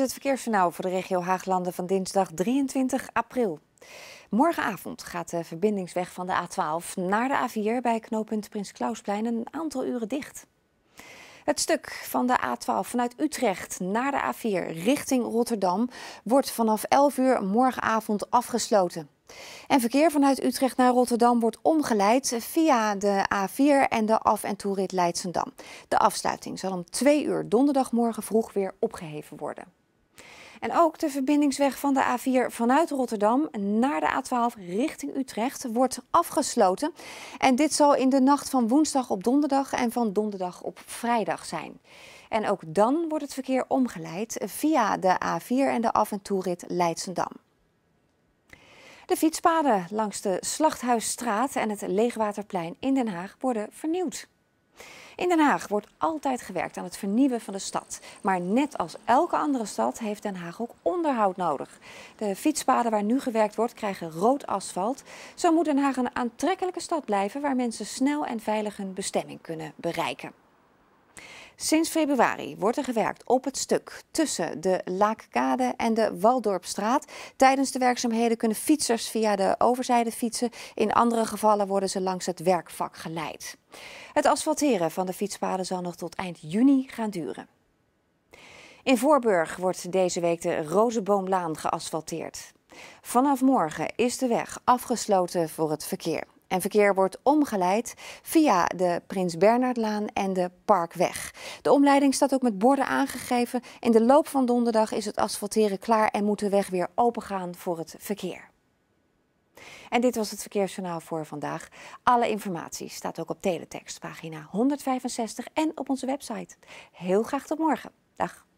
het verkeersjournaal voor de regio Haaglanden van dinsdag 23 april. Morgenavond gaat de verbindingsweg van de A12 naar de A4 bij knooppunt Prins Klausplein een aantal uren dicht. Het stuk van de A12 vanuit Utrecht naar de A4 richting Rotterdam wordt vanaf 11 uur morgenavond afgesloten. En verkeer vanuit Utrecht naar Rotterdam wordt omgeleid via de A4 en de af- en toerit Leidsendam. De afsluiting zal om 2 uur donderdagmorgen vroeg weer opgeheven worden. En ook de verbindingsweg van de A4 vanuit Rotterdam naar de A12 richting Utrecht wordt afgesloten. En dit zal in de nacht van woensdag op donderdag en van donderdag op vrijdag zijn. En ook dan wordt het verkeer omgeleid via de A4 en de af- en toe rit Leidsendam. De fietspaden langs de Slachthuisstraat en het Leegwaterplein in Den Haag worden vernieuwd. In Den Haag wordt altijd gewerkt aan het vernieuwen van de stad. Maar net als elke andere stad heeft Den Haag ook onderhoud nodig. De fietspaden waar nu gewerkt wordt krijgen rood asfalt. Zo moet Den Haag een aantrekkelijke stad blijven waar mensen snel en veilig hun bestemming kunnen bereiken. Sinds februari wordt er gewerkt op het stuk tussen de Laakkade en de Waldorpstraat. Tijdens de werkzaamheden kunnen fietsers via de overzijde fietsen. In andere gevallen worden ze langs het werkvak geleid. Het asfalteren van de fietspaden zal nog tot eind juni gaan duren. In Voorburg wordt deze week de Rozenboomlaan geasfalteerd. Vanaf morgen is de weg afgesloten voor het verkeer. En verkeer wordt omgeleid via de Prins Bernhardlaan en de Parkweg. De omleiding staat ook met borden aangegeven. In de loop van donderdag is het asfalteren klaar en moet de weg weer opengaan voor het verkeer. En dit was het verkeersjournaal voor vandaag. Alle informatie staat ook op teletext, pagina 165 en op onze website. Heel graag tot morgen. Dag.